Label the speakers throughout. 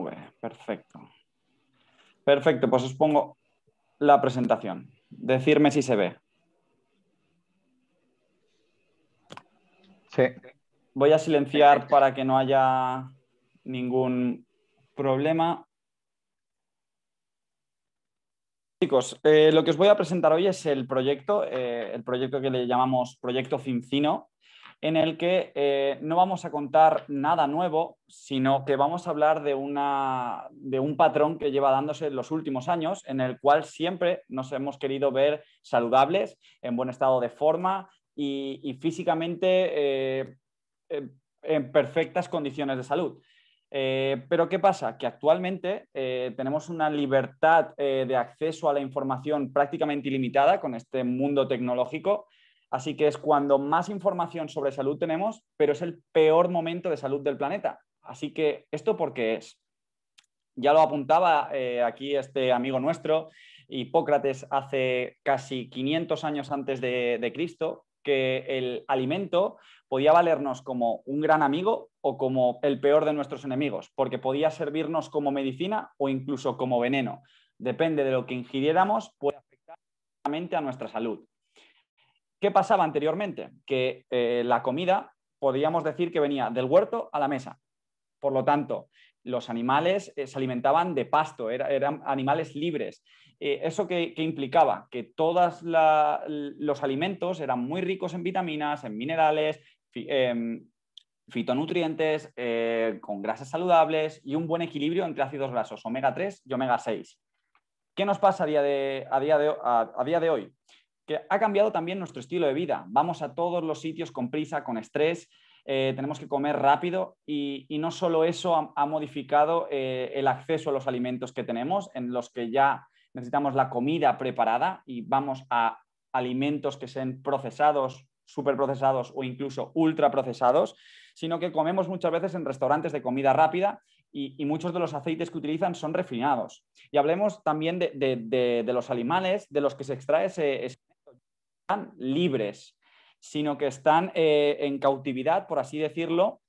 Speaker 1: Pues, perfecto. Perfecto, pues os pongo la presentación. Decirme si se ve. Sí. Voy a silenciar para que no haya ningún problema. Chicos, eh, lo que os voy a presentar hoy es el proyecto, eh, el proyecto que le llamamos Proyecto Fincino en el que eh, no vamos a contar nada nuevo, sino que vamos a hablar de, un patrón que lleva dándose en los últimos años, en el cual siempre nos hemos querido ver saludables, en buen estado de forma y, físicamente eh, eh, en perfectas condiciones de salud. pero ¿qué pasa? Que actualmente tenemos una libertad de acceso a la información prácticamente ilimitada con este mundo tecnológico Así que es cuando más información sobre salud tenemos, pero es el peor momento de salud del planeta. Así que esto porque es. Ya lo apuntaba eh, aquí este amigo nuestro, Hipócrates, hace casi 500 años antes de, Cristo, que el alimento podía valernos como un gran amigo o como el peor de nuestros enemigos, porque podía servirnos como medicina o incluso como veneno. Depende de lo que ingiriéramos, puede afectar a nuestra salud. ¿Qué pasaba anteriormente? Que eh, la comida podríamos decir que venía del huerto a la mesa. Por lo tanto, los animales eh, se alimentaban de pasto, eran animales libres. Eh, ¿Eso que, implicaba? Que todos los alimentos eran muy ricos en vitaminas, en minerales, em, fitonutrientes, con grasas saludables y un buen equilibrio entre ácidos grasos, omega 3 y omega 6. ¿Qué nos pasa a día de hoy? ha cambiado también nuestro estilo de vida. Vamos a todos los sitios con prisa, con estrés, eh, tenemos que comer rápido y, no solo eso ha, modificado eh, el acceso a los alimentos que tenemos, en los que ya necesitamos la comida preparada y vamos a alimentos que sean procesados, superprocesados o incluso ultra procesados sino que comemos muchas veces en restaurantes de comida rápida y, muchos de los aceites que utilizan son refinados. Y hablemos también de, los animales de los que se extrae ese libres, sino que están eh, en cautividad, por así decirlo,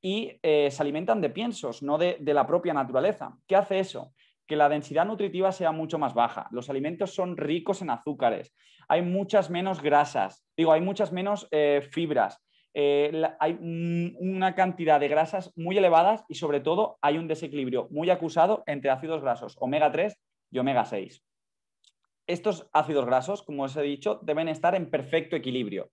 Speaker 1: y eh, se alimentan de piensos, no de, la propia naturaleza. ¿Qué hace eso? que la densidad nutritiva sea mucho más baja. Los alimentos son ricos en azúcares, hay muchas menos grasas, digo, hay muchas menos eh, fibras, hay mm, una cantidad de grasas muy elevadas y sobre todo hay un desequilibrio muy acusado entre ácidos grasos omega 3 y omega 6 estos ácidos grasos, como os he dicho, deben estar en perfecto equilibrio.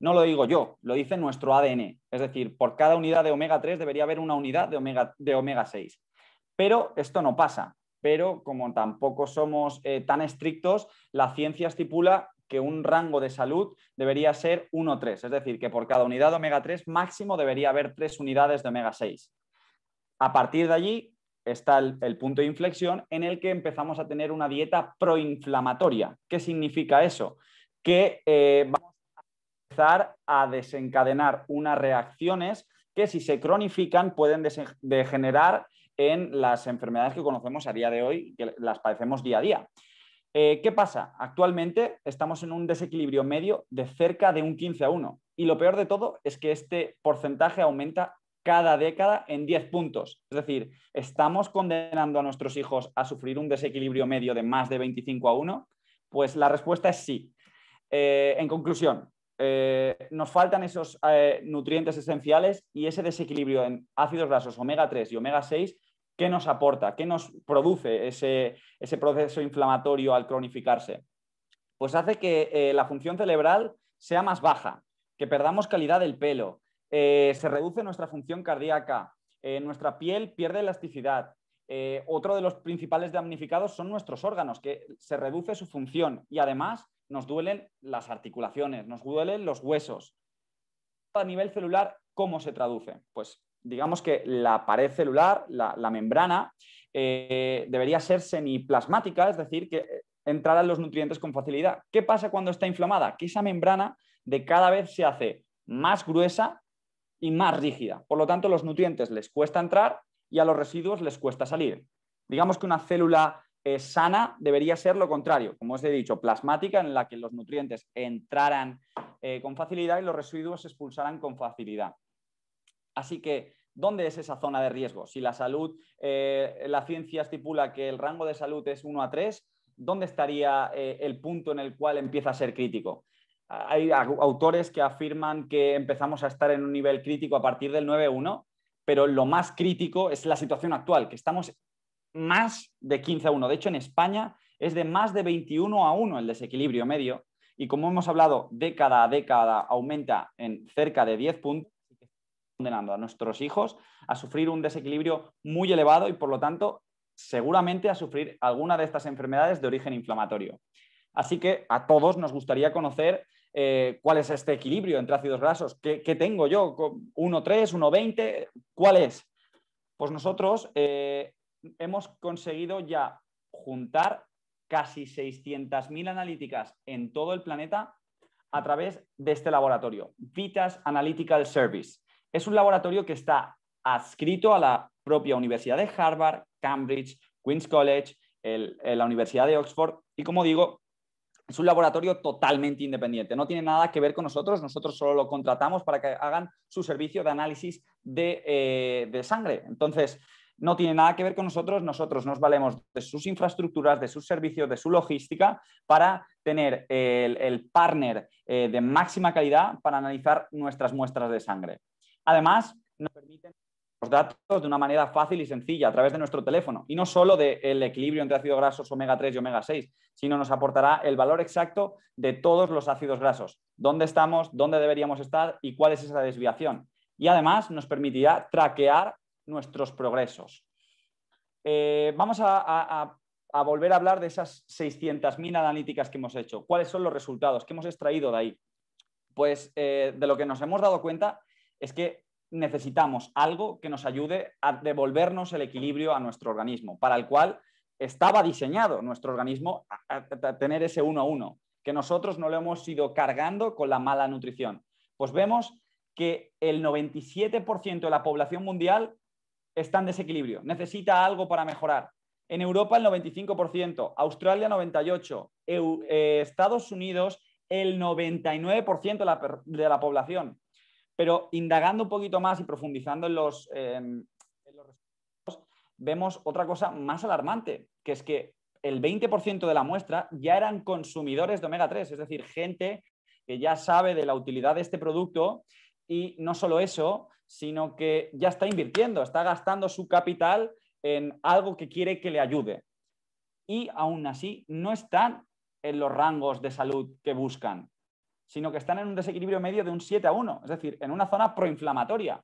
Speaker 1: No lo digo yo, lo dice nuestro ADN. Es decir, por cada unidad de omega 3 debería haber una unidad de omega, de omega 6. Pero esto no pasa. Pero como tampoco somos eh, tan estrictos, la ciencia estipula que un rango de salud debería ser 1-3. Es decir, que por cada unidad de omega 3 máximo debería haber 3 unidades de omega 6. A partir de allí, está el, punto de inflexión en el que empezamos a tener una dieta proinflamatoria. ¿Qué significa eso? Que eh, vamos a empezar a desencadenar unas reacciones que si se cronifican pueden degenerar en las enfermedades que conocemos a día de hoy, que las padecemos día a día. Eh, ¿Qué pasa? Actualmente estamos en un desequilibrio medio de cerca de un 15 a 1. Y lo peor de todo es que este porcentaje aumenta cada década en 10 puntos. Es decir, estamos condenando a nuestros hijos a sufrir un desequilibrio medio de más de 25 a 1. Pues la respuesta es sí. Eh, en conclusión, eh, nos faltan esos eh, nutrientes esenciales y ese desequilibrio en ácidos grasos omega 3 y omega 6 ¿Qué nos aporta? ¿Qué nos produce ese, proceso inflamatorio al cronificarse? Pues hace que la función cerebral sea más baja, que perdamos calidad del pelo, eh, se reduce nuestra función cardíaca, eh, nuestra piel pierde elasticidad. Eh, otro de los principales damnificados son nuestros órganos, que se reduce su función y además nos duelen las articulaciones, nos duelen los huesos. A nivel celular, ¿cómo se traduce? Pues digamos que la pared celular, la, membrana, debería ser semiplasmática, es decir, que entraran los nutrientes con facilidad. ¿Qué pasa cuando está inflamada? Que esa membrana de cada vez se hace más gruesa y más rígida. Por lo tanto, los nutrientes les cuesta entrar y a los residuos les cuesta salir. Digamos que una célula eh, sana debería ser lo contrario, como os he dicho, plasmática, en la que los nutrientes entraran eh, con facilidad y los residuos se expulsaran con facilidad. Así que, ¿dónde es esa zona de riesgo? Si la salud, eh, la ciencia estipula que el rango de salud es 1 a 3, ¿dónde estaría el punto en el cual empieza a ser crítico? hay autores que afirman que empezamos a estar en un nivel crítico a partir del 9-1, pero lo más crítico es la situación actual, que estamos más de 15 1. De hecho, en España es de más de 21 a 1 el desequilibrio medio. Y como hemos hablado, década a década aumenta en cerca de 10 puntos, condenando a nuestros hijos a sufrir un desequilibrio muy elevado y, por lo tanto, seguramente a sufrir alguna de estas enfermedades de origen inflamatorio. Así que a todos nos gustaría conocer eh, cuál es este equilibrio entre ácidos grasos, qué, tengo yo, 1,3, 1,20, cuál es. Pues nosotros eh, hemos conseguido ya juntar casi 600.000 analíticas en todo el planeta a través de este laboratorio, Vitas Analytical Service. Es un laboratorio que está adscrito a la propia Universidad de Harvard, Cambridge, Queen's College, la Universidad de Oxford y, como digo, es un laboratorio totalmente independiente, no tiene nada que ver con nosotros, nosotros solo lo contratamos para que hagan su servicio de análisis de, eh, sangre. Entonces, no tiene nada que ver con nosotros, nosotros nos valemos de sus infraestructuras, de sus servicios, de su logística para tener el, partner eh, de máxima calidad para analizar nuestras muestras de sangre. Además, nos permiten los datos de una manera fácil y sencilla a través de nuestro teléfono y no solo del equilibrio entre ácidos grasos omega 3 y omega 6, sino nos aportará el valor exacto de todos los ácidos grasos, dónde estamos, dónde deberíamos estar y cuál es esa desviación. Y además nos permitirá traquear nuestros progresos. Eh, vamos a, volver a hablar de esas 600.000 analíticas que hemos hecho. ¿Cuáles son los resultados? que hemos extraído de ahí? Pues eh, de lo que nos hemos dado cuenta es que necesitamos algo que nos ayude a devolvernos el equilibrio a nuestro organismo, para el cual estaba diseñado nuestro organismo a, tener ese uno a uno, que nosotros no lo hemos ido cargando con la mala nutrición. Pues vemos que el 97% de la población mundial está en desequilibrio, necesita algo para mejorar. En Europa el 95%, Australia 98%, eh, Estados Unidos el 99% de la población. Pero indagando un poquito más y profundizando em, en los, resultados, vemos otra cosa más alarmante, que es que el 20% de la muestra ya eran consumidores de omega 3, es decir, gente que ya sabe de la utilidad de este producto y no solo eso, sino que ya está invirtiendo, está gastando su capital en algo que quiere que le ayude. Y aún así no están en los rangos de salud que buscan sino que están en un desequilibrio medio de un 7 a 1, es decir, en una zona proinflamatoria.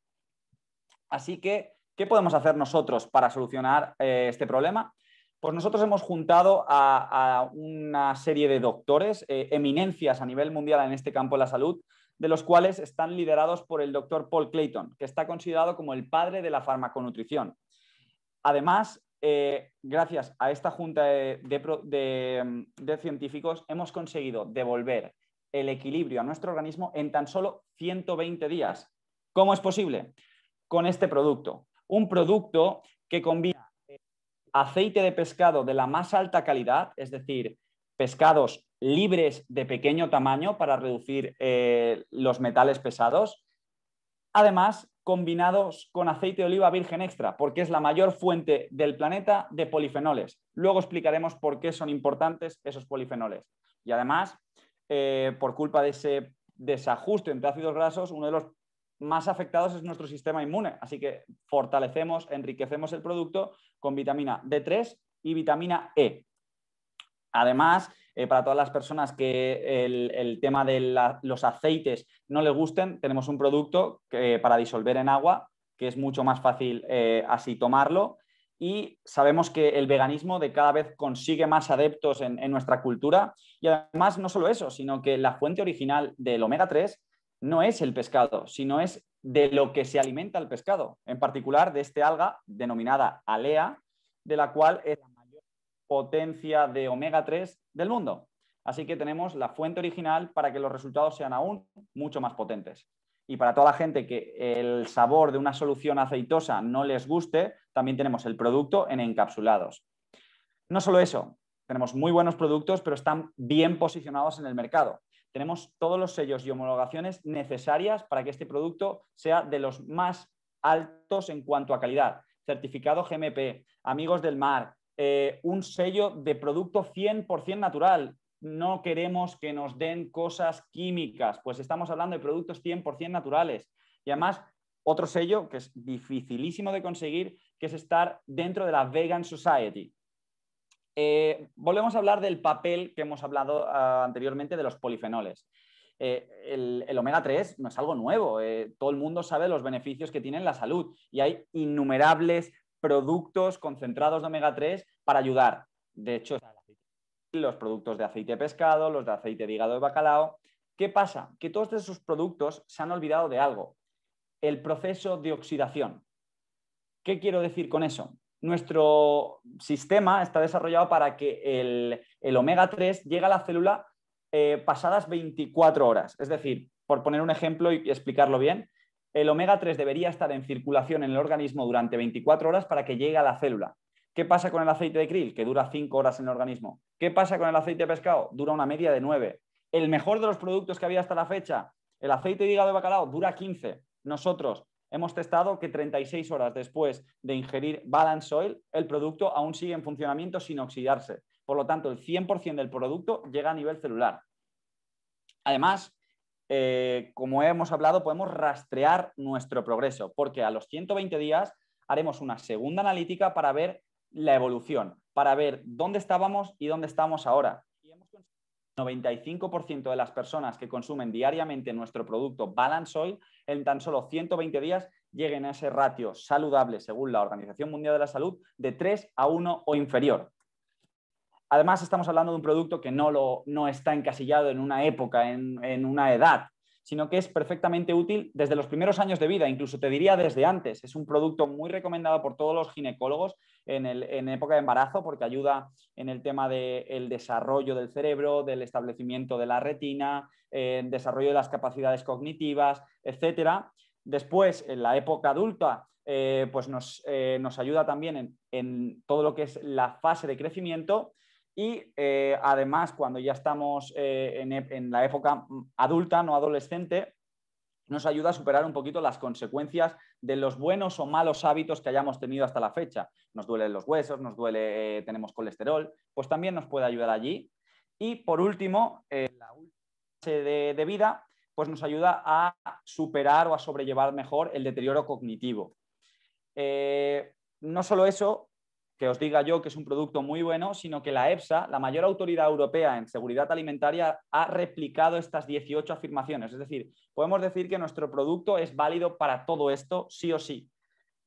Speaker 1: Así que, ¿qué podemos hacer nosotros para solucionar eh, este problema? Pues nosotros hemos juntado a, una serie de doctores, eh, eminencias a nivel mundial en este campo de la salud, de los cuales están liderados por el doctor Paul Clayton, que está considerado como el padre de la farmaconutrición. Además, eh, gracias a esta junta de científicos, hemos conseguido devolver el equilibrio a nuestro organismo en tan solo 120 días. ¿Cómo es posible? Con este producto. Un producto que combina eh, aceite de pescado de la más alta calidad, es decir, pescados libres de pequeño tamaño para reducir eh, los metales pesados. Además, combinados con aceite de oliva virgen extra, porque es la mayor fuente del planeta de polifenoles. Luego explicaremos por qué son importantes esos polifenoles. Y además, eh, por culpa de ese desajuste entre ácidos grasos, uno de los más afectados es nuestro sistema inmune. Así que fortalecemos, enriquecemos el producto con vitamina D3 y vitamina E. Además, eh, para todas las personas que el, tema de los aceites no le gusten, tenemos un producto que, eh, para disolver en agua, que es mucho más fácil así tomarlo y sabemos que el veganismo de cada vez consigue más adeptos en, nuestra cultura y además no solo eso, sino que la fuente original del omega 3 no es el pescado, sino es de lo que se alimenta el pescado, en particular de este alga denominada alea, de la cual es la mayor potencia de omega 3 del mundo. Así que tenemos la fuente original para que los resultados sean aún mucho más potentes y para toda la gente que el sabor de una solución aceitosa no les guste, también tenemos el producto en encapsulados. No solo eso, tenemos muy buenos productos, pero están bien posicionados en el mercado. Tenemos todos los sellos y homologaciones necesarias para que este producto sea de los más altos en cuanto a calidad. Certificado GMP, Amigos del Mar, eh, un sello de producto 100% natural, no queremos que nos den cosas químicas, pues estamos hablando de productos 100% naturales. Y además, otro sello que es dificilísimo de conseguir, que es estar dentro de la Vegan Society. Eh, volvemos a hablar del papel que hemos hablado ah, anteriormente de los polifenoles. Eh, el, omega 3 no es algo nuevo, eh, todo el mundo sabe los beneficios que tiene en la salud y hay innumerables productos concentrados de omega 3 para ayudar. De hecho, los productos de aceite de pescado, los de aceite de hígado de bacalao. ¿Qué pasa? Que todos esos productos se han olvidado de algo, el proceso de oxidación. ¿Qué quiero decir con eso? Nuestro sistema está desarrollado para que el, omega 3 llegue a la célula eh, pasadas 24 horas. Es decir, por poner un ejemplo y explicarlo bien, el omega 3 debería estar en circulación en el organismo durante 24 horas para que llegue a la célula. ¿Qué pasa con el aceite de krill? Que dura 5 horas en el organismo. ¿Qué pasa con el aceite de pescado? Dura una media de 9. El mejor de los productos que había hasta la fecha, el aceite de hígado de bacalao, dura 15. Nosotros hemos testado que 36 horas después de ingerir Balance Oil, el producto aún sigue en funcionamiento sin oxidarse. Por lo tanto, el 100% del producto llega a nivel celular. Además, eh, como hemos hablado, podemos rastrear nuestro progreso, porque a los 120 días haremos una segunda analítica para ver la evolución para ver dónde estábamos y dónde estamos ahora. El 95% de las personas que consumen diariamente nuestro producto Balance Oil en tan solo 120 días lleguen a ese ratio saludable, según la Organización Mundial de la Salud, de 3 a 1 o inferior. Además, estamos hablando de un producto que no, lo, no está encasillado en una época, en, en una edad sino que es perfectamente útil desde los primeros años de vida, incluso te diría desde antes. Es un producto muy recomendado por todos los ginecólogos en, época de embarazo porque ayuda en el tema del desarrollo del cerebro, del establecimiento de la retina, en desarrollo de las capacidades cognitivas, etc. Después, en la época adulta, eh, pues eh, nos, ayuda también en, todo lo que es la fase de crecimiento y eh, además, cuando ya estamos eh, en, la época mm, adulta, no adolescente, nos ayuda a superar un poquito las consecuencias de los buenos o malos hábitos que hayamos tenido hasta la fecha. Nos duelen los huesos, nos duele, eh, tenemos colesterol, pues también nos puede ayudar allí. Y por último, la última fase de, vida, pues nos ayuda a superar o a sobrellevar mejor el deterioro cognitivo. no solo eso, que os diga yo que es un producto muy bueno, sino que la EFSA, la mayor autoridad europea en seguridad alimentaria, ha replicado estas 18 afirmaciones. Es decir, podemos decir que nuestro producto es válido para todo esto, sí o sí,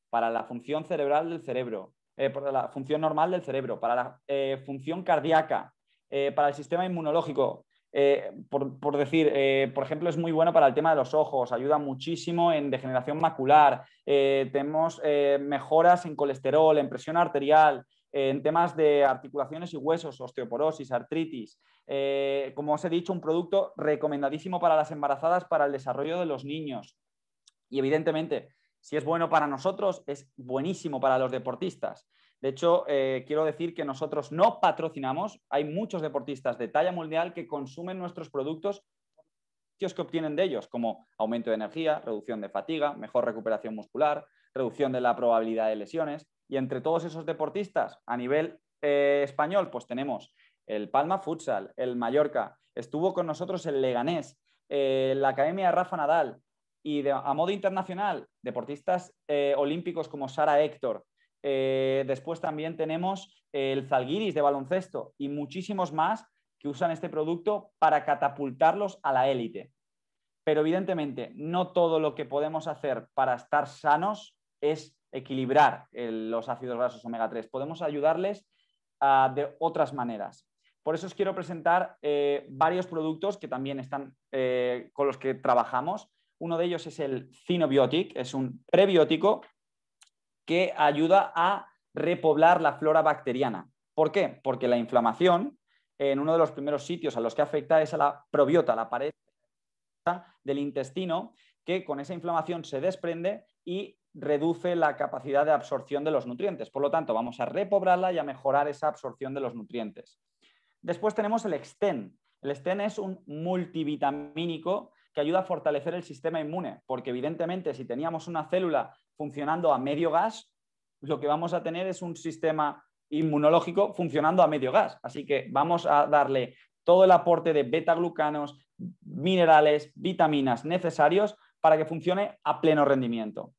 Speaker 1: para la función cerebral del cerebro, eh, para la función normal del cerebro, para la eh, función cardíaca, eh, para el sistema inmunológico, eh, por, decir, eh, por ejemplo, es muy bueno para el tema de los ojos, ayuda muchísimo en degeneración macular, eh, tenemos mejoras en colesterol, en presión arterial, en temas de articulaciones y huesos, osteoporosis, artritis. como os he dicho, un producto recomendadísimo para las embarazadas, para el desarrollo de los niños. Y evidentemente, si es bueno para nosotros, es buenísimo para los deportistas. De hecho, eh, quiero decir que nosotros no patrocinamos, hay muchos deportistas de talla mundial que consumen nuestros productos que obtienen de ellos, como aumento de energía, reducción de fatiga, mejor recuperación muscular, reducción de la probabilidad de lesiones. Y entre todos esos deportistas a nivel eh, español, pues tenemos el Palma Futsal, el Mallorca, estuvo con nosotros el Leganés, eh, la Academia Rafa Nadal y a modo internacional, deportistas olímpicos como Sara Héctor, eh, después también tenemos el Zalguiris de baloncesto y muchísimos más que usan este producto para catapultarlos a la élite. Pero evidentemente, no todo lo que podemos hacer para estar sanos es equilibrar los ácidos grasos omega 3. Podemos ayudarles ah, de otras maneras. Por eso os quiero presentar eh, varios productos que también están eh, con los que trabajamos. Uno de ellos es el Cinobiotic, es un prebiótico que ayuda a repoblar la flora bacteriana. ¿Por qué? Porque la inflamación, en uno de los primeros sitios a los que afecta es a la probiota, la pared del intestino, que con esa inflamación se desprende y reduce la capacidad de absorción de los nutrientes. Por lo tanto, vamos a repoblarla y a mejorar esa absorción de los nutrientes. Después tenemos el Exten. El extén es un multivitamínico que ayuda a fortalecer el sistema inmune, porque evidentemente si teníamos una célula funcionando a medio gas, lo que vamos a tener es un sistema inmunológico funcionando a medio gas. Así que vamos a darle todo el aporte de beta-glucanos, minerales, vitaminas necesarios para que funcione a pleno rendimiento.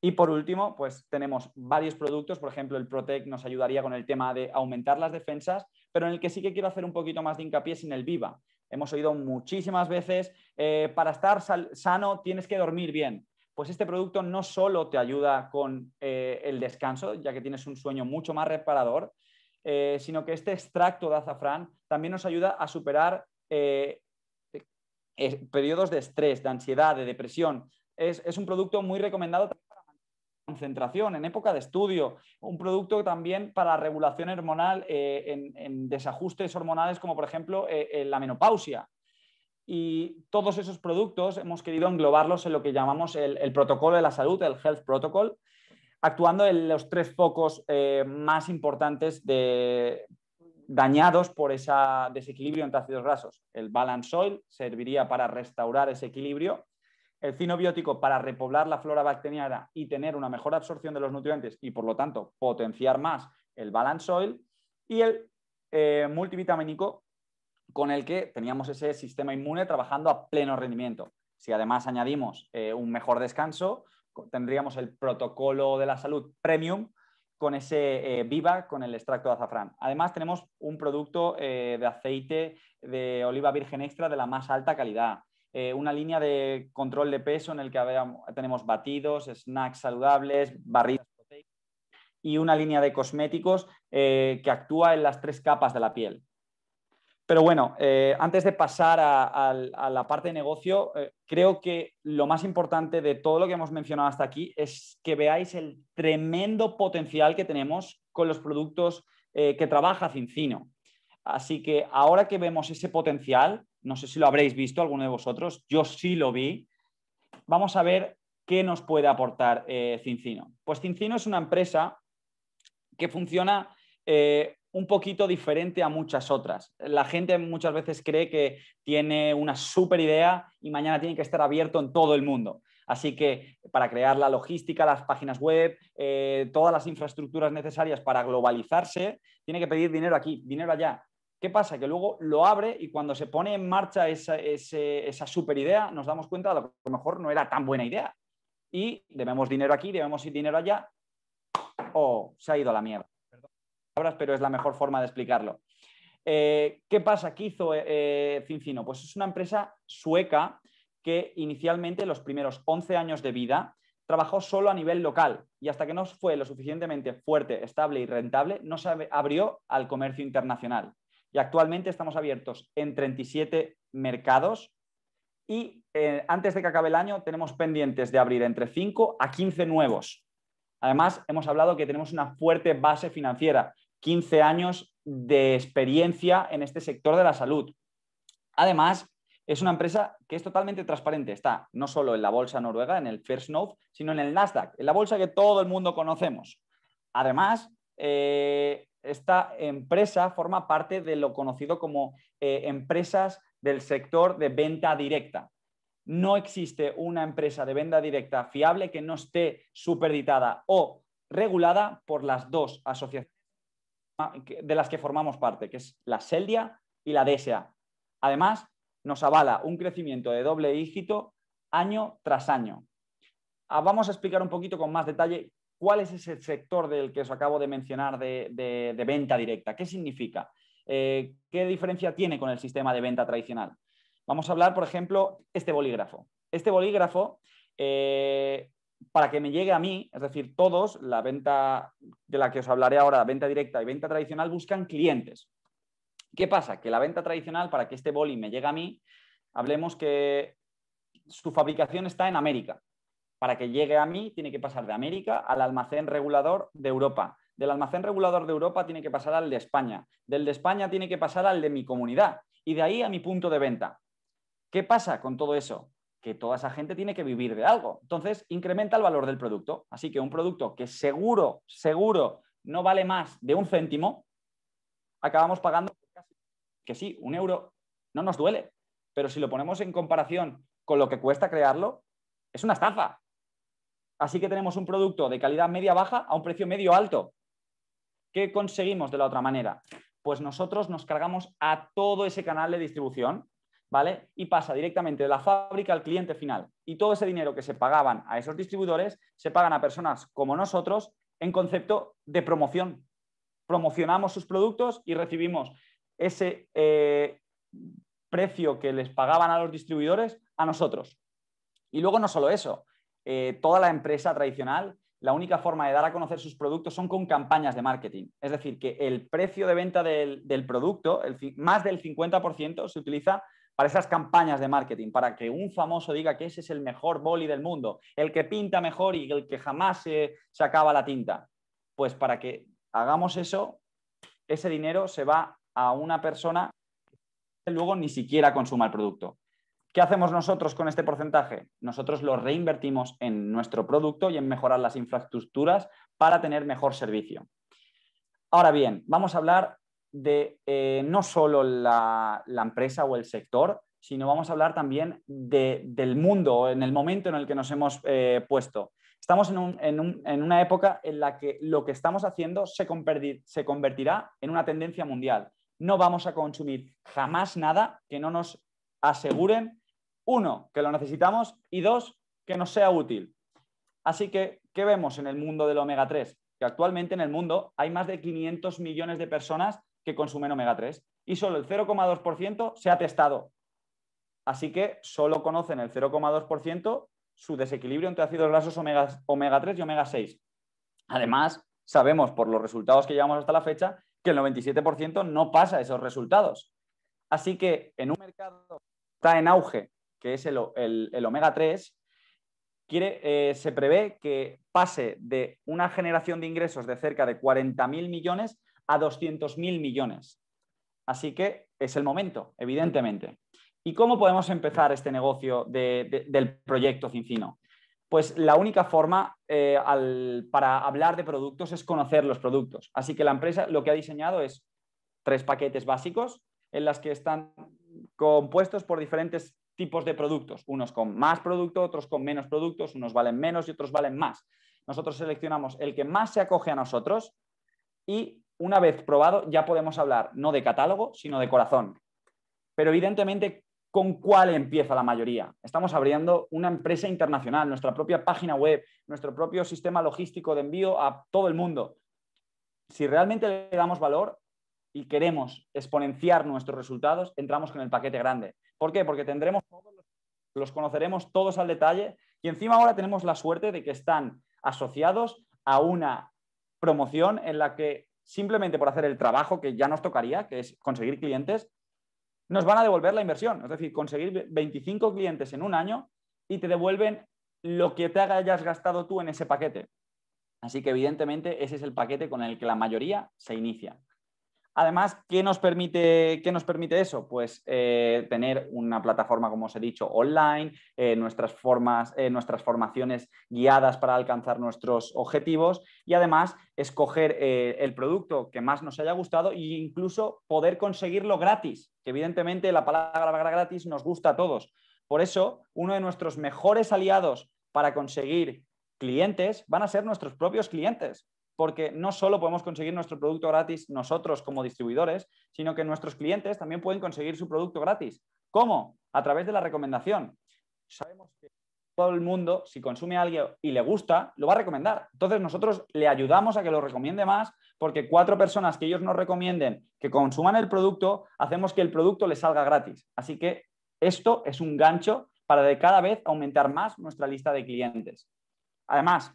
Speaker 1: Y por último, pues tenemos varios productos, por ejemplo, el Protec nos ayudaría con el tema de aumentar las defensas, pero en el que sí que quiero hacer un poquito más de hincapié es en el Viva, Hemos oído muchísimas veces, eh, para estar sano tienes que dormir bien. Pues este producto no solo te ayuda con eh, el descanso, ya que tienes un sueño mucho más reparador, eh, sino que este extracto de azafrán también nos ayuda a superar periodos de estrés, de ansiedad, de depresión. Es, es un producto muy recomendado concentración, en época de estudio, un producto también para regulación hormonal eh, en, desajustes hormonales como por ejemplo eh, eh, la menopausia. Y todos esos productos hemos querido englobarlos en lo que llamamos el, protocolo de la salud, el Health Protocol, actuando en los tres focos más importantes de, dañados por ese desequilibrio entre ácidos grasos. El Balance Oil serviría para restaurar ese equilibrio, el cinobiótico para repoblar la flora bacteriana y tener una mejor absorción de los nutrientes y por lo tanto potenciar más el balance soil y el eh, multivitamínico con el que teníamos ese sistema inmune trabajando a pleno rendimiento. Si además añadimos eh, un mejor descanso, tendríamos el protocolo de la salud premium con ese eh, viva, con el extracto de azafrán. Además tenemos un producto de aceite de oliva virgen extra de la más alta calidad eh, una línea de control de peso en el que tenemos batidos, snacks saludables, barritas y una línea de cosméticos eh, que actúa en las tres capas de la piel. Pero bueno, eh, antes de pasar a, la parte de negocio, creo que lo más importante de todo lo que hemos mencionado hasta aquí es que veáis el tremendo potencial que tenemos con los productos que trabaja Cincino. Así que ahora que vemos ese potencial, no sé si lo habréis visto alguno de vosotros, yo sí lo vi. Vamos a ver qué nos puede aportar eh, Cincino. Pues Cincino es una empresa que funciona eh, un poquito diferente a muchas otras. La gente muchas veces cree que tiene una súper idea y mañana tiene que estar abierto en todo el mundo. Así que para crear la logística, las páginas web, eh, todas las infraestructuras necesarias para globalizarse, tiene que pedir dinero aquí, dinero allá, ¿Qué pasa? Que luego lo abre y cuando se pone en marcha esa, ese, super idea, nos damos cuenta de que a lo mejor no era tan buena idea. Y debemos dinero aquí, debemos ir dinero allá, o se ha ido a la mierda. Perdón, pero es la mejor forma de explicarlo. Eh, ¿Qué pasa? ¿Qué hizo eh, eh Pues es una empresa sueca que inicialmente los primeros 11 años de vida trabajó solo a nivel local y hasta que no fue lo suficientemente fuerte, estable y rentable, no se abrió al comercio internacional. Y actualmente estamos abiertos en 37 mercados y eh, antes de que acabe el año tenemos pendientes de abrir entre 5 a 15 nuevos. Además, hemos hablado que tenemos una fuerte base financiera, 15 años de experiencia en este sector de la salud. Además, es una empresa que es totalmente transparente. Está no solo en la bolsa noruega, en el First North, sino en el Nasdaq, en la bolsa que todo el mundo conocemos. Además, eh, esta empresa forma parte de lo conocido como eh, empresas del sector de venta directa. No existe una empresa de venta directa fiable que no esté superditada o regulada por las dos asociaciones de las que formamos parte, que es la Seldia y la DSA. Además, nos avala un crecimiento de doble dígito año tras año. Ah, vamos a explicar un poquito con más detalle ¿Cuál es ese sector del que os acabo de mencionar de, venta directa? ¿Qué significa? Eh, ¿Qué diferencia tiene con el sistema de venta tradicional? Vamos a hablar, por ejemplo, este bolígrafo. Este bolígrafo, eh, para que me llegue a mí, es decir, todos, la venta de la que os hablaré ahora, venta directa y venta tradicional, buscan clientes. ¿Qué pasa? Que la venta tradicional, para que este boli me llegue a mí, hablemos que su fabricación está en América. Para que llegue a mí, tiene que pasar de América al almacén regulador de Europa. Del almacén regulador de Europa tiene que pasar al de España. Del de España tiene que pasar al de mi comunidad. Y de ahí a mi punto de venta. ¿Qué pasa con todo eso? Que toda esa gente tiene que vivir de algo. Entonces, incrementa el valor del producto. Así que un producto que seguro, seguro no vale más de un céntimo, acabamos pagando casi, que sí, un euro no nos duele, pero si lo ponemos en comparación con lo que cuesta crearlo, es una estafa. Así que tenemos un producto de calidad media-baja a un precio medio-alto. ¿Qué conseguimos de la otra manera? Pues nosotros nos cargamos a todo ese canal de distribución, ¿vale? Y pasa directamente de la fábrica al cliente final. Y todo ese dinero que se pagaban a esos distribuidores se pagan a personas como nosotros en concepto de promoción. Promocionamos sus productos y recibimos ese eh, precio que les pagaban a los distribuidores a nosotros. Y luego no solo eso, eh, toda la empresa tradicional, la única forma de dar a conocer sus productos son con campañas de marketing. Es decir, que el precio de venta del, producto, más del 50%, se utiliza para esas campañas de marketing, para que un famoso diga que ese es el mejor boli del mundo, el que pinta mejor y el que jamás se, se acaba la tinta. Pues para que hagamos eso, ese dinero se va a una persona que luego ni siquiera consuma el producto. ¿Qué hacemos nosotros con este porcentaje? Nosotros lo reinvertimos en nuestro producto y en mejorar las infraestructuras para tener mejor servicio. Ahora bien, vamos a hablar de eh, no solo la, empresa o el sector, sino vamos a hablar también del mundo, en el momento en el que nos hemos eh, puesto. Estamos en, una época en la que lo que estamos haciendo se convertirá en una tendencia mundial. No vamos a consumir jamás nada que no nos aseguren uno, que lo necesitamos y dos, que nos sea útil. Así que, ¿qué vemos en el mundo del omega 3? Que actualmente en el mundo hay más de 500 millones de personas que consumen omega 3 y solo el 0,2% se ha testado. Así que solo conocen el 0,2% su desequilibrio entre ácidos grasos omega, omega 3 y omega 6. Además, sabemos por los resultados que llevamos hasta la fecha que el 97% no pasa esos resultados. Así que en un mercado que está en auge que es el, omega 3, quiere, eh, se prevé que pase de una generación de ingresos de cerca de 40.000 millones a 200.000 millones. Así que es el momento, evidentemente. ¿Y cómo podemos empezar este negocio del proyecto Cincino? Pues la única forma eh, para hablar de productos es conocer los productos. Así que la empresa lo que ha diseñado es tres paquetes básicos en las que están compuestos por diferentes tipos de productos, unos con más producto, otros con menos productos, unos valen menos y otros valen más. Nosotros seleccionamos el que más se acoge a nosotros y una vez probado ya podemos hablar no de catálogo, sino de corazón. Pero evidentemente, ¿con cuál empieza la mayoría? Estamos abriendo una empresa internacional, nuestra propia página web, nuestro propio sistema logístico de envío a todo el mundo. Si realmente le damos valor y queremos exponenciar nuestros resultados, entramos con el paquete grande ¿Por qué? Porque tendremos los conoceremos todos al detalle y encima ahora tenemos la suerte de que están asociados a una promoción en la que simplemente por hacer el trabajo que ya nos tocaría, que es conseguir clientes, nos van a devolver la inversión. Es decir, conseguir 25 clientes en un año y te devuelven lo que te hayas gastado tú en ese paquete. Así que evidentemente ese es el paquete con el que la mayoría se inicia. Además, ¿qué nos permite, eso? Pues eh, tener una plataforma, como os he dicho, online, eh, nuestras, formas, eh, nuestras formaciones guiadas para alcanzar nuestros objetivos y además escoger el producto que más nos haya gustado e incluso poder conseguirlo gratis, que evidentemente la palabra gratis nos gusta a todos. Por eso, uno de nuestros mejores aliados para conseguir clientes van a ser nuestros propios clientes porque no solo podemos conseguir nuestro producto gratis nosotros como distribuidores, sino que nuestros clientes también pueden conseguir su producto gratis. ¿Cómo? A través de la recomendación. Sabemos que todo el mundo, si consume algo y le gusta, lo va a recomendar. Entonces nosotros le ayudamos a que lo recomiende más, porque cuatro personas que ellos nos recomienden que consuman el producto, hacemos que el producto le salga gratis. Así que esto es un gancho para de cada vez aumentar más nuestra lista de clientes. Además,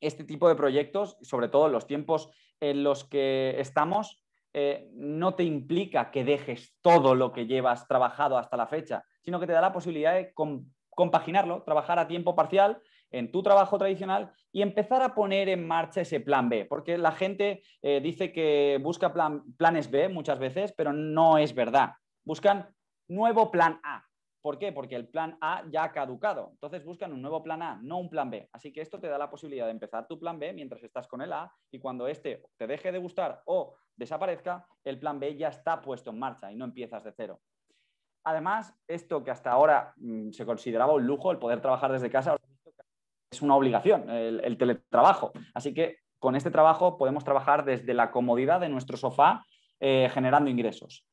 Speaker 1: este tipo de proyectos, sobre todo en los tiempos en los que estamos, eh, no te implica que dejes todo lo que llevas trabajado hasta la fecha, sino que te da la posibilidad de compaginarlo, trabajar a tiempo parcial en tu trabajo tradicional y empezar a poner en marcha ese plan B, porque la gente eh, dice que busca planes B muchas veces, pero no es verdad. Buscan nuevo plan A, ¿Por qué? Porque el plan A ya ha caducado. Entonces buscan un nuevo plan A, no un plan B. Así que esto te da la posibilidad de empezar tu plan B mientras estás con el A y cuando este te deje de gustar o desaparezca, el plan B ya está puesto en marcha y no empiezas de cero. Además, esto que hasta ahora mm, se consideraba un lujo, el poder trabajar desde casa, es una obligación, el, teletrabajo. Así que con este trabajo podemos trabajar desde la comodidad de nuestro sofá eh, generando ingresos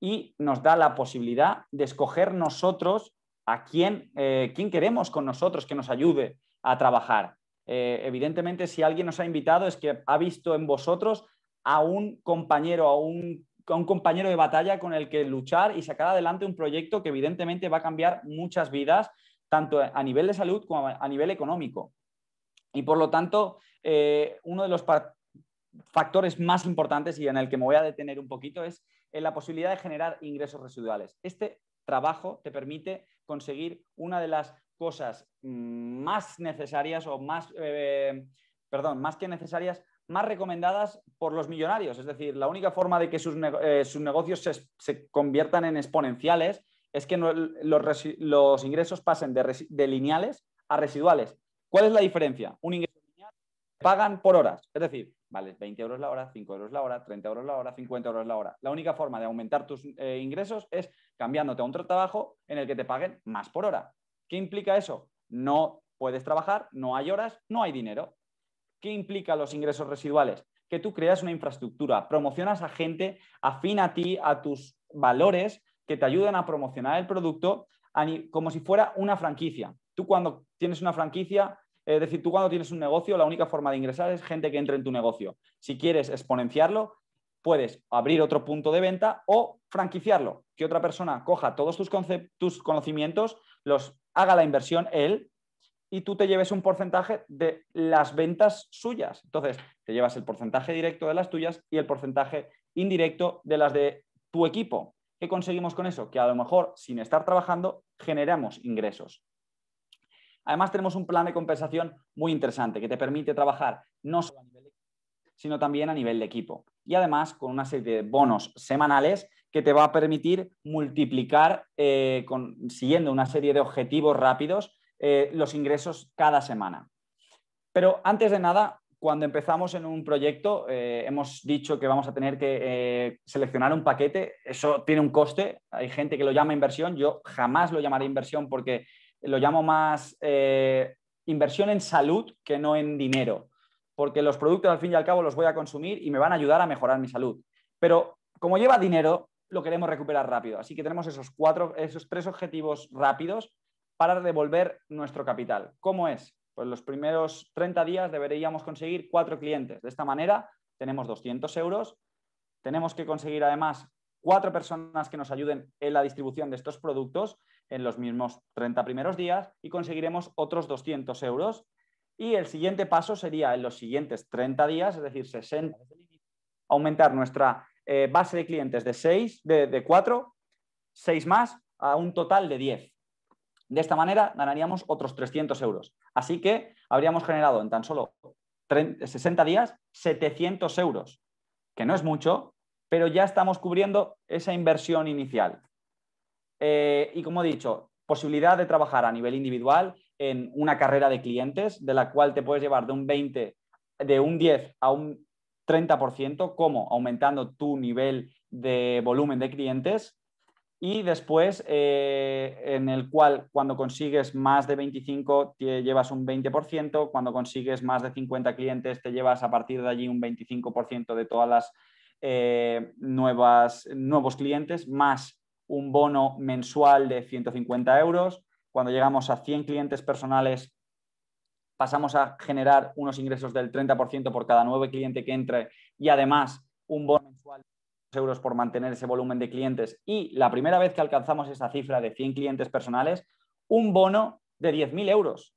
Speaker 1: y nos da la posibilidad de escoger nosotros a quién, eh, quién queremos con nosotros que nos ayude a trabajar. Eh, evidentemente, si alguien nos ha invitado es que ha visto en vosotros a un compañero, a un, compañero de batalla con el que luchar y sacar adelante un proyecto que evidentemente va a cambiar muchas vidas, tanto a nivel de salud como a nivel económico. Y por lo tanto, eh, uno de los factores más importantes y en el que me voy a detener un poquito es en la posibilidad de generar ingresos residuales. Este trabajo te permite conseguir una de las cosas mm, más necesarias o más, eh, perdón, más que necesarias, más recomendadas por los millonarios. Es decir, la única forma de que sus, eh, negocios se, conviertan en exponenciales es que los, ingresos pasen de, de lineales a residuales. ¿Cuál es la diferencia? Un ingreso Pagan por horas, es decir, vale 20 euros la hora, 5 euros la hora, 30 euros la hora, 50 euros la hora. La única forma de aumentar tus eh, ingresos es cambiándote a un trabajo en el que te paguen más por hora. ¿Qué implica eso? No puedes trabajar, no hay horas, no hay dinero. ¿Qué implica los ingresos residuales? Que tú creas una infraestructura, promocionas a gente afín a ti, a tus valores que te ayudan a promocionar el producto como si fuera una franquicia. Tú cuando tienes una franquicia es decir, tú cuando tienes un negocio, la única forma de ingresar es gente que entre en tu negocio. Si quieres exponenciarlo, puedes abrir otro punto de venta o franquiciarlo, que otra persona coja todos tus, tus conocimientos, los haga la inversión él y tú te lleves un porcentaje de las ventas suyas. Entonces, te llevas el porcentaje directo de las tuyas y el porcentaje indirecto de las de tu equipo. ¿Qué conseguimos con eso? Que a lo mejor sin estar trabajando generamos ingresos. Además, tenemos un plan de compensación muy interesante que te permite trabajar no solo a nivel de sino también a nivel de equipo. Y además con una serie de bonos semanales que te va a permitir multiplicar, eh, siguiendo una serie de objetivos rápidos, eh, los ingresos cada semana. Pero antes de nada, cuando empezamos en un proyecto, eh, hemos dicho que vamos a tener que seleccionar un paquete. Eso tiene un coste. Hay gente que lo llama inversión. Yo jamás lo llamaré inversión porque lo llamo más eh, inversión en salud que no en dinero, porque los productos al fin y al cabo los voy a consumir y me van a ayudar a mejorar mi salud. Pero como lleva dinero, lo queremos recuperar rápido. Así que tenemos esos, esos tres objetivos rápidos para devolver nuestro capital. ¿Cómo es? Pues los primeros 30 días deberíamos conseguir cuatro clientes. De esta manera tenemos 200 euros. Tenemos que conseguir además cuatro personas que nos ayuden en la distribución de estos productos en los mismos 30 primeros días y conseguiremos otros 200 euros. Y el siguiente paso sería en los siguientes 30 días, es decir, 60, aumentar nuestra eh, base de clientes de 6, de, de 4, 6 más, a un total de 10. De esta manera ganaríamos otros 300 euros. Así que habríamos generado en tan solo 60 días 700 euros, que no es mucho, pero ya estamos cubriendo esa inversión inicial. Eh, y como he dicho, posibilidad de trabajar a nivel individual en una carrera de clientes, de la cual te puedes llevar de un 20, de un 10 a un 30%, como aumentando tu nivel de volumen de clientes. Y después, eh, en el cual cuando consigues más de 25 te llevas un 20%, cuando consigues más de 50 clientes te llevas a partir de allí un 25% de todas las eh, nuevas, nuevos clientes, más un bono mensual de 150 euros. Cuando llegamos a 100 clientes personales, pasamos a generar unos ingresos del 30% por cada nuevo cliente que entre y además un bono mensual de euros por mantener ese volumen de clientes. Y la primera vez que alcanzamos esa cifra de 100 clientes personales, un bono de 10.000 euros,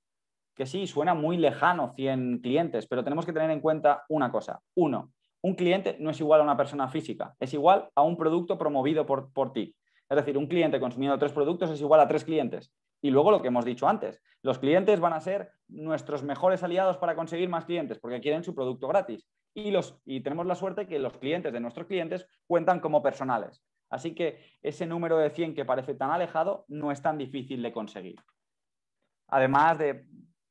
Speaker 1: que sí, suena muy lejano 100 clientes, pero tenemos que tener en cuenta una cosa. Uno, un cliente no es igual a una persona física, es igual a un producto promovido por ti. Es decir, un cliente consumiendo tres productos es igual a tres clientes. Y luego lo que hemos dicho antes, los clientes van a ser nuestros mejores aliados para conseguir más clientes porque quieren su producto gratis. Y, los, y tenemos la suerte que los clientes de nuestros clientes cuentan como personales. Así que ese número de 100 que parece tan alejado no es tan difícil de conseguir. Además de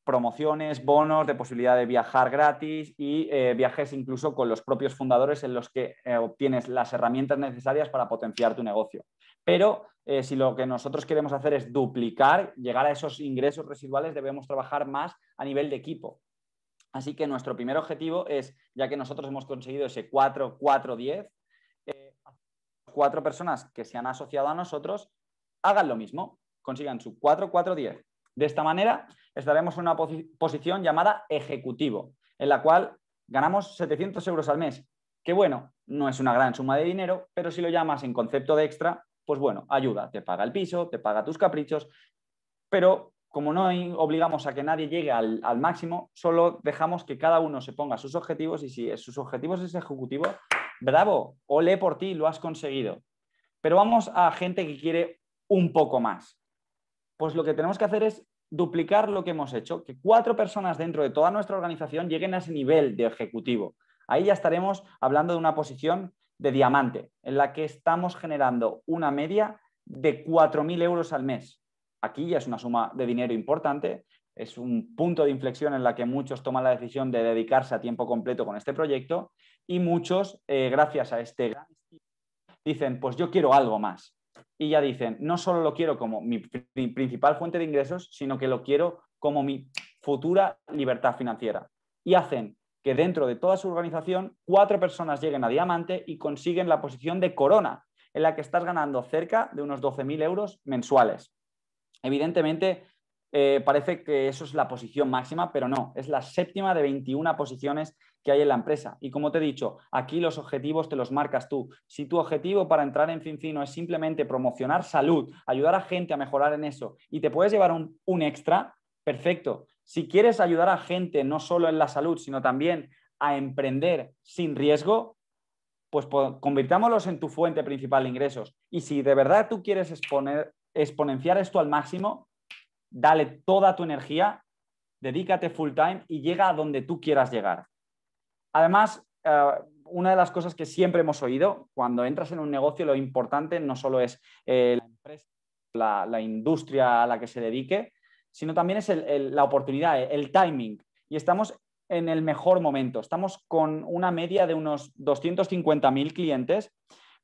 Speaker 1: promociones, bonos de posibilidad de viajar gratis y eh, viajes incluso con los propios fundadores en los que eh, obtienes las herramientas necesarias para potenciar tu negocio. Pero eh, si lo que nosotros queremos hacer es duplicar, llegar a esos ingresos residuales, debemos trabajar más a nivel de equipo. Así que nuestro primer objetivo es, ya que nosotros hemos conseguido ese 4-4-10, cuatro personas que se han asociado a nosotros hagan lo mismo, consigan su 4-4-10. De esta manera, estaremos en una posición llamada ejecutivo, en la cual ganamos 700 euros al mes, que bueno, no es una gran suma de dinero, pero si lo llamas en concepto de extra, pues bueno, ayuda, te paga el piso, te paga tus caprichos, pero como no obligamos a que nadie llegue al, al máximo, solo dejamos que cada uno se ponga sus objetivos y si sus objetivos es ejecutivo, bravo, ole por ti, lo has conseguido. Pero vamos a gente que quiere un poco más. Pues lo que tenemos que hacer es duplicar lo que hemos hecho, que cuatro personas dentro de toda nuestra organización lleguen a ese nivel de ejecutivo. Ahí ya estaremos hablando de una posición de diamante, en la que estamos generando una media de 4.000 euros al mes. Aquí ya es una suma de dinero importante, es un punto de inflexión en la que muchos toman la decisión de dedicarse a tiempo completo con este proyecto y muchos, eh, gracias a este gran dicen, pues yo quiero algo más y ya dicen, no solo lo quiero como mi principal fuente de ingresos, sino que lo quiero como mi futura libertad financiera. Y hacen que dentro de toda su organización cuatro personas lleguen a diamante y consiguen la posición de corona, en la que estás ganando cerca de unos 12.000 euros mensuales. Evidentemente, eh, parece que eso es la posición máxima, pero no, es la séptima de 21 posiciones que hay en la empresa. Y como te he dicho, aquí los objetivos te los marcas tú. Si tu objetivo para entrar en FinCino es simplemente promocionar salud, ayudar a gente a mejorar en eso y te puedes llevar un, un extra, perfecto. Si quieres ayudar a gente no solo en la salud, sino también a emprender sin riesgo, pues convirtámoslos en tu fuente principal de ingresos. Y si de verdad tú quieres exponenciar esto al máximo, dale toda tu energía, dedícate full time y llega a donde tú quieras llegar. Además, eh, una de las cosas que siempre hemos oído, cuando entras en un negocio, lo importante no solo es eh, la industria a la que se dedique, sino también es la oportunidad, eh, el timing. Y estamos en el mejor momento. Estamos con una media de unos 250.000 clientes,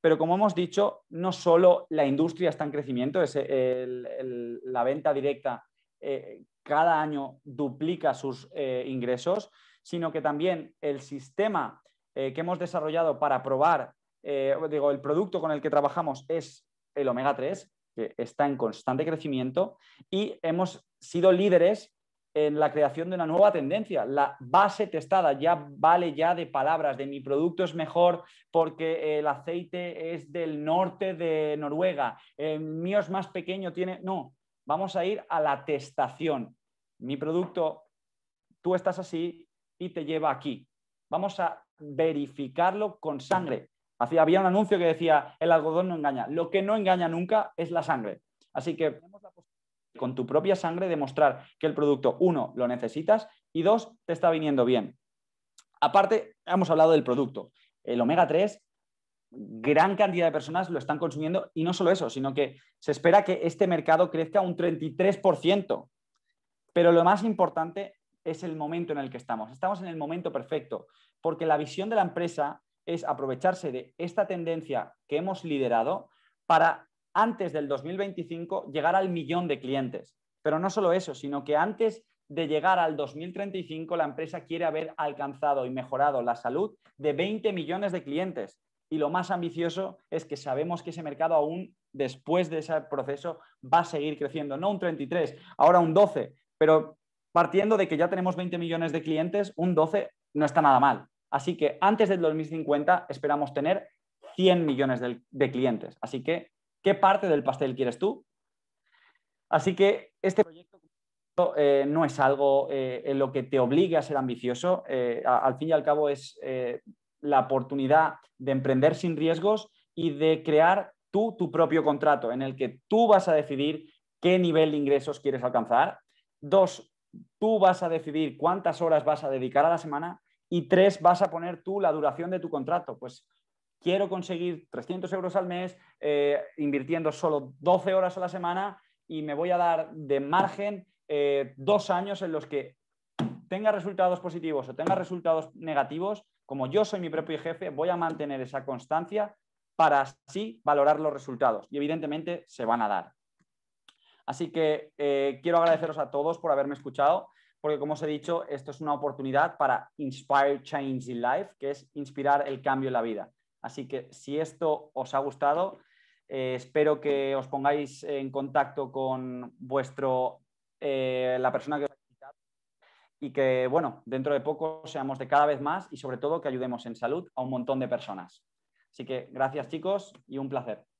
Speaker 1: pero como hemos dicho, no solo la industria está en crecimiento, la venta directa cada año duplica sus ingresos, sino que también el sistema eh, que hemos desarrollado para probar, eh, digo, el producto con el que trabajamos es el omega 3, que está en constante crecimiento, y hemos sido líderes en la creación de una nueva tendencia. La base testada ya vale ya de palabras, de mi producto es mejor porque el aceite es del norte de Noruega, el mío es más pequeño, tiene... No, vamos a ir a la testación. Mi producto, tú estás así, y te lleva aquí. Vamos a verificarlo con sangre. había un anuncio que decía, el algodón no engaña. Lo que no engaña nunca es la sangre. Así que con tu propia sangre demostrar que el producto, uno, lo necesitas y dos, te está viniendo bien. Aparte, hemos hablado del producto. El omega 3, gran cantidad de personas lo están consumiendo y no solo eso, sino que se espera que este mercado crezca un 33%. Pero lo más importante es el momento en el que estamos. Estamos en el momento perfecto, porque la visión de la empresa es aprovecharse de esta tendencia que hemos liderado para antes del 2025 llegar al millón de clientes. Pero no solo eso, sino que antes de llegar al 2035 la empresa quiere haber alcanzado y mejorado la salud de 20 millones de clientes. Y lo más ambicioso es que sabemos que ese mercado aún después de ese proceso va a seguir creciendo, no un 33, ahora un 12, pero partiendo de que ya tenemos 20 millones de clientes, un 12 no está nada mal. Así que antes del 2050 esperamos tener 100 millones de, clientes. Así que, ¿qué parte del pastel quieres tú? Así que este proyecto eh, no es algo eh, en lo que te obligue a ser ambicioso. Eh, al fin y al cabo es la oportunidad de emprender sin riesgos y de crear tú tu propio contrato en el que tú vas a decidir qué nivel de ingresos quieres alcanzar. Dos, tú vas a decidir cuántas horas vas a dedicar a la semana y tres, vas a poner tú la duración de tu contrato. Pues quiero conseguir 300 euros al mes eh, invirtiendo solo 12 horas a la semana y me voy a dar de margen eh, dos años en los que tenga resultados positivos o tenga resultados negativos, como yo soy mi propio jefe, voy a mantener esa constancia para así valorar los resultados. Y evidentemente se van a dar. Así que eh, quiero agradeceros a todos por haberme escuchado, porque como os he dicho, esto es una oportunidad para Inspire Change in Life, que es inspirar el cambio en la vida. Así que si esto os ha gustado, eh, espero que os pongáis en contacto con vuestro, eh, la persona que os ha invitado y que, bueno, dentro de poco seamos de cada vez más y sobre todo que ayudemos en salud a un montón de personas. Así que gracias chicos y un placer.